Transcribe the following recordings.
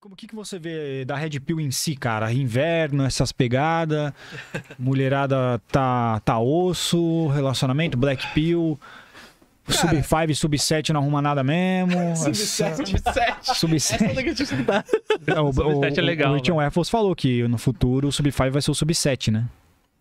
Como que, que você vê da Red Pill em si, cara? Inverno, essas pegadas, mulherada tá, tá osso, relacionamento, Black Pill, cara, sub 5, sub 7 não arruma nada mesmo. sub 7, sub 7. Sub 7. Essa é escutar. o, sub 7 é legal. O Richard né? Waffles falou que no futuro o sub 5 vai ser o sub 7, né?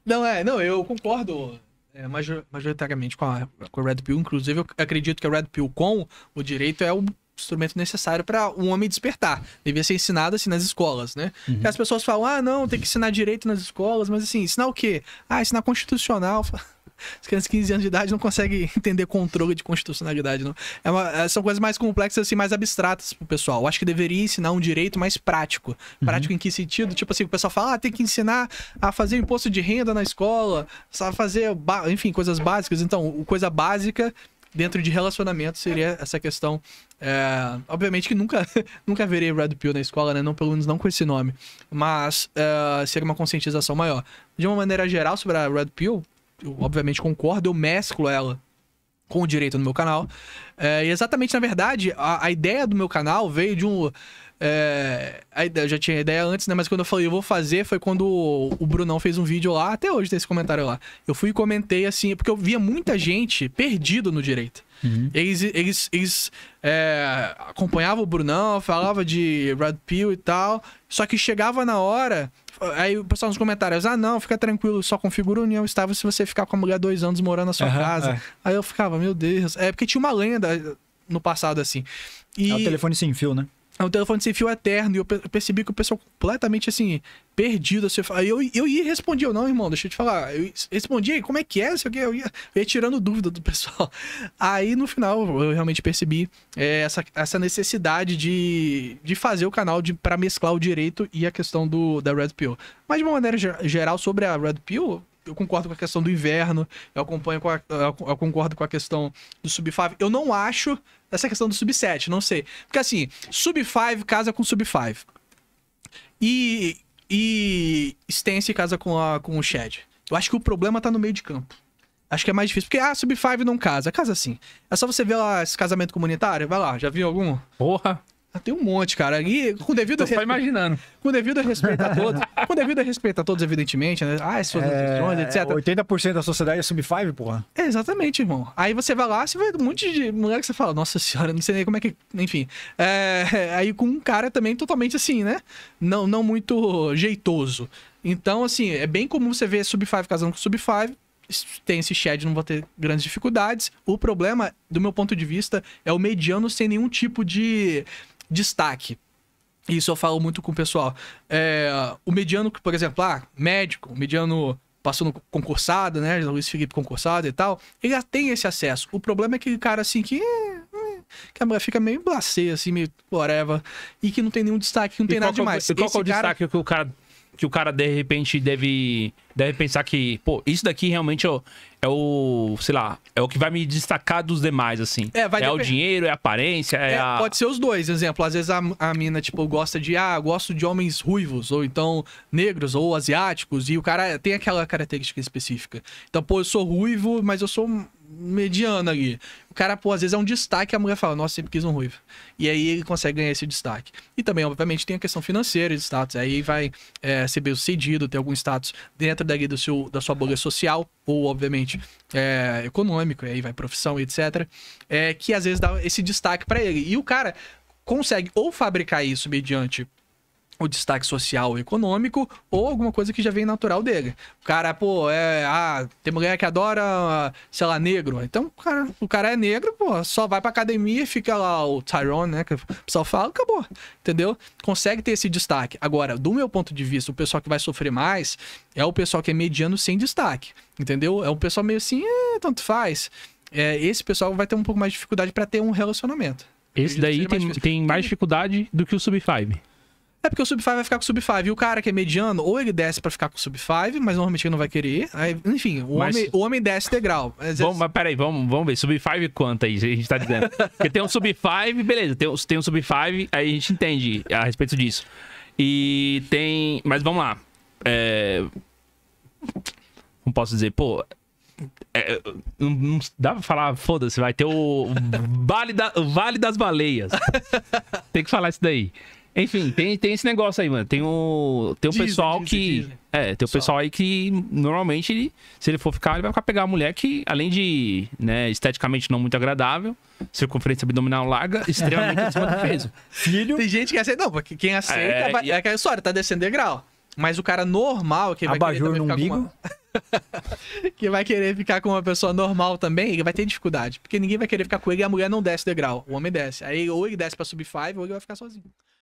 Não, é, não, eu concordo é, major, majoritariamente com a, com a Red Pill. Inclusive, eu acredito que a Red Pill com o direito é o instrumento necessário para um homem despertar. Devia ser ensinado assim nas escolas, né? Uhum. as pessoas falam: "Ah, não, tem que ensinar direito nas escolas", mas assim, ensinar o quê? Ah, ensinar constitucional. As crianças de 15 anos de idade não conseguem entender controle de constitucionalidade, não. É uma, é, são coisas mais complexas, assim, mais abstratas pro pessoal. Eu acho que deveria ensinar um direito mais prático. Uhum. Prático uhum. em que sentido? Tipo assim, o pessoal fala, ah, tem que ensinar a fazer imposto de renda na escola, sabe fazer, enfim, coisas básicas. Então, coisa básica dentro de relacionamento seria essa questão. É, obviamente que nunca, nunca verei Red Pill na escola, né? Não, pelo menos não com esse nome. Mas é, seria uma conscientização maior. De uma maneira geral, sobre a Red Pill, eu obviamente concordo, eu mesclo ela com direito no meu canal. É, e exatamente, na verdade, a, a, ideia do meu canal veio de um. É, a ideia, eu já tinha ideia antes, né? Mas quando eu falei, eu vou fazer, foi quando o, o Brunão fez um vídeo lá, até hoje tem esse comentário lá. Eu fui e comentei assim, porque eu via muita gente perdido no direito. Uhum. Eles, eles, eles é, acompanhavam o Brunão, falava de Brad Pill e tal, só que chegava na hora Aí o pessoal nos comentários, ah, não, fica tranquilo, só configura união estável se você ficar com a mulher dois anos morando na sua uhum, casa. É. Aí eu ficava, meu Deus. É porque tinha uma lenda no passado, assim. E... É o telefone sem fio, né? É um telefone sem fio eterno. E eu percebi que o pessoal completamente assim, perdido. Assim, aí eu, eu ia responder, eu não, irmão, deixa eu te falar. Eu respondi, como é que é? Sei o eu ia, eu ia tirando dúvida do pessoal. Aí no final eu realmente percebi é, essa, essa necessidade de, de fazer o canal para mesclar o direito e a questão do, da Red Pill. Mas de uma maneira geral, sobre a Red Pill, eu concordo com a questão do inverno, eu acompanho com a, eu, eu concordo com a questão do sub-5. Eu não acho essa questão do sub-7, não sei. Porque assim, sub-5 casa com sub-5. E, e Stance casa com, a, com o Shed. Eu acho que o problema tá no meio de campo. Acho que é mais difícil. Porque, ah, sub-5 não casa. Casa sim. É só você ver lá esse casamento comunitário. Vai lá, já viu algum? Porra! Ah, tem um monte, cara. E com devido a imaginando. Com devido a respeito a todos. com devido a respeito a todos, evidentemente, né? Ah, é, decisões, é... etc. 80% da sociedade é sub-5, porra. É, exatamente, irmão. Aí você vai lá, você vê um monte de mulher que você fala, nossa senhora, não sei nem como é que. Enfim. É... Aí com um cara também totalmente assim, né? Não, não muito jeitoso. Então, assim, é bem comum você ver sub-5 casando com sub-5, tem esse shed, não vou ter grandes dificuldades. O problema, do meu ponto de vista, é o mediano sem nenhum tipo de destaque. Isso eu falo muito com o pessoal. É, o mediano, por exemplo, ah, médico, mediano passando concursado, né? Luiz Felipe concursado e tal, ele já tem esse acesso. O problema é que o cara assim que. Eh, eh, que a mulher fica meio blaceia, assim, meio whatever. E que não tem nenhum destaque, não e tem nada é demais. E qual é o cara... destaque que o cara que o cara de repente deve deve pensar que, pô, isso daqui realmente eu, é o, sei lá, é o que vai me destacar dos demais, assim. É, vai É depend... o dinheiro, é a aparência, é, é a... Pode ser os dois, exemplo. Às vezes a, a mina, tipo, gosta de, ah, gosto de homens ruivos, ou então negros, ou asiáticos, e o cara tem aquela característica específica. Então, pô, eu sou ruivo, mas eu sou mediano ali. O cara, pô, às vezes é um destaque, a mulher fala, nossa, sempre quis um ruivo. E aí ele consegue ganhar esse destaque. E também, obviamente, tem a questão financeira de status. Aí vai é, ser bem sucedido, ter algum status dentro dali do seu, da sua bolha social, ou, obviamente, é, econômico, aí vai profissão, etc. É, que às vezes dá esse destaque para ele. E o cara consegue ou fabricar isso mediante o destaque social e econômico ou alguma coisa que já vem natural dele. O cara, pô, é. Ah, tem mulher que adora, ah, sei lá, negro. Então, o cara, o cara é negro, pô, só vai pra academia, fica lá o Tyrone, né? Que o pessoal fala, acabou. Entendeu? Consegue ter esse destaque. Agora, do meu ponto de vista, o pessoal que vai sofrer mais é o pessoal que é mediano sem destaque. Entendeu? É um pessoal meio assim, eh, tanto faz. É, esse pessoal vai ter um pouco mais de dificuldade para ter um relacionamento. Esse daí tem mais, tem mais dificuldade do que o Sub 5. É porque o Sub-5 vai ficar com o Sub-5. E o cara que é mediano, ou ele desce para ficar com o Sub-5, mas normalmente ele não vai querer. Aí, enfim, o, mas... homem, o homem desce integral. vezes... mas peraí, vamos, vamos ver. Sub-5 quanto aí, a gente tá dizendo. porque tem um Sub-5, beleza, tem, tem um Sub-5, aí a gente entende a respeito disso. E tem. Mas vamos lá. É... Não posso dizer, pô, é, não, não, dá pra falar, foda-se, vai ter o Vale, da, o vale das Baleias. Tem que falar isso daí. Enfim, tem, tem esse negócio aí, mano. Tem o, tem o pessoal que. É, tem o pessoal aí que normalmente, ele, se ele for ficar, ele vai ficar pegar a mulher que, além de né, esteticamente não muito agradável, circunferência abdominal larga, extremamente acima do peso. Filho. Tem gente que aceita. Não, porque quem aceita é, vai, e... é aquela história, tá descendo degrau. Mas o cara normal, que vai Abajur querer no ficar umbigo. Uma... que vai querer ficar com uma pessoa normal também, ele vai ter dificuldade. Porque ninguém vai querer ficar com ele e a mulher não desce degrau. O homem desce. Aí ou ele desce pra sub-5 ou ele vai ficar sozinho.